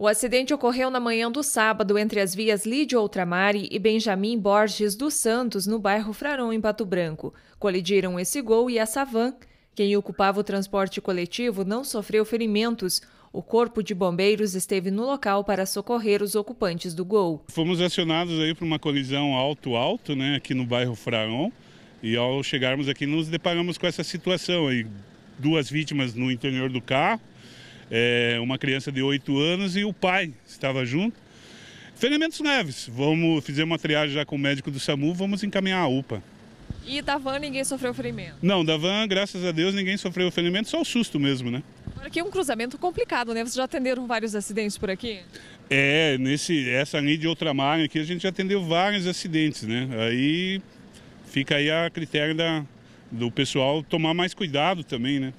O acidente ocorreu na manhã do sábado entre as vias Lídio Ultramari e Benjamin Borges dos Santos, no bairro Frarão, em Pato Branco. Colidiram esse gol e essa van. Quem ocupava o transporte coletivo não sofreu ferimentos. O corpo de bombeiros esteve no local para socorrer os ocupantes do gol. Fomos acionados aí para uma colisão alto-alto, né, aqui no bairro Frarão. E ao chegarmos aqui, nos deparamos com essa situação aí. Duas vítimas no interior do carro é, uma criança de 8 anos e o pai estava junto. Ferimentos leves, vamos, fazer uma triagem já com o médico do SAMU, vamos encaminhar a UPA. E da van ninguém sofreu ferimento? Não, da van, graças a Deus, ninguém sofreu ferimento, só o susto mesmo, né? Agora aqui é um cruzamento complicado, né? Vocês já atenderam vários acidentes por aqui? É, nesse, essa linha de margem aqui a gente já atendeu vários acidentes, né? Aí fica aí a critério da, do pessoal tomar mais cuidado também, né?